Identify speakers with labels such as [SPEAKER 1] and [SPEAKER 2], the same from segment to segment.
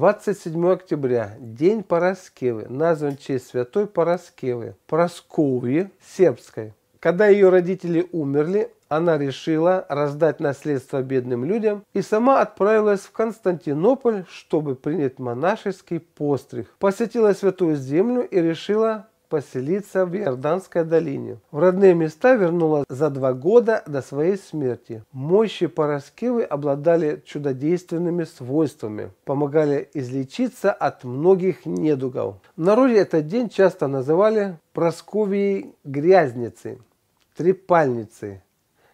[SPEAKER 1] 27 октября – День Параскевы, назван в честь святой Параскевы, Прасковьи сербской. Когда ее родители умерли, она решила раздать наследство бедным людям и сама отправилась в Константинополь, чтобы принять монашеский постриг. Посетила Святую Землю и решила поселиться в Иорданской долине. В родные места вернулась за два года до своей смерти. Мощи Параскевы обладали чудодейственными свойствами, помогали излечиться от многих недугов. В народе этот день часто называли Просковией грязницы, «Трепальницей»,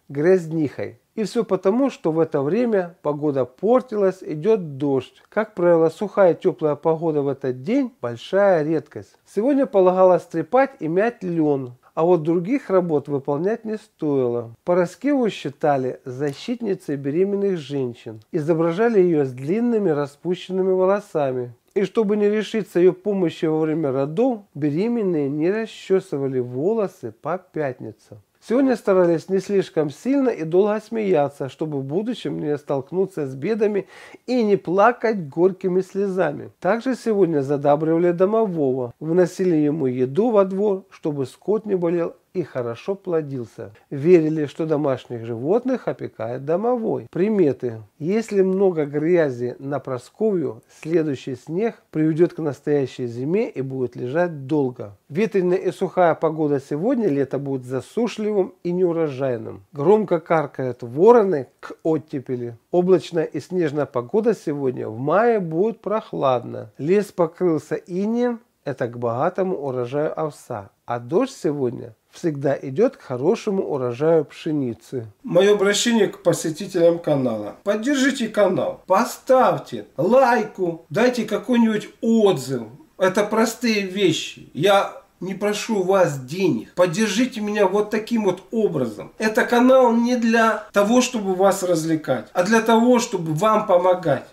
[SPEAKER 1] грязнихой. И все потому, что в это время погода портилась, идет дождь. Как правило, сухая и теплая погода в этот день – большая редкость. Сегодня полагалось трепать и мять лен, а вот других работ выполнять не стоило. Пороскеву считали защитницей беременных женщин. Изображали ее с длинными распущенными волосами. И чтобы не решиться ее помощи во время родов, беременные не расчесывали волосы по пятницам. Сегодня старались не слишком сильно и долго смеяться, чтобы в будущем не столкнуться с бедами и не плакать горькими слезами. Также сегодня задабривали домового, вносили ему еду во двор, чтобы скот не болел и хорошо плодился. Верили, что домашних животных опекает домовой. Приметы. Если много грязи на просковью, следующий снег приведет к настоящей зиме и будет лежать долго. Ветреная и сухая погода сегодня лето будет засушливым и неурожайным. Громко каркают вороны к оттепели. Облачная и снежная погода сегодня в мае будет прохладно. Лес покрылся инеем, это к богатому урожаю овса. А дождь сегодня всегда идет к хорошему урожаю пшеницы. Мое обращение к посетителям канала. Поддержите канал, поставьте лайку, дайте какой-нибудь отзыв. Это простые вещи. Я не прошу вас денег. Поддержите меня вот таким вот образом. Это канал не для того, чтобы вас развлекать, а для того, чтобы вам помогать.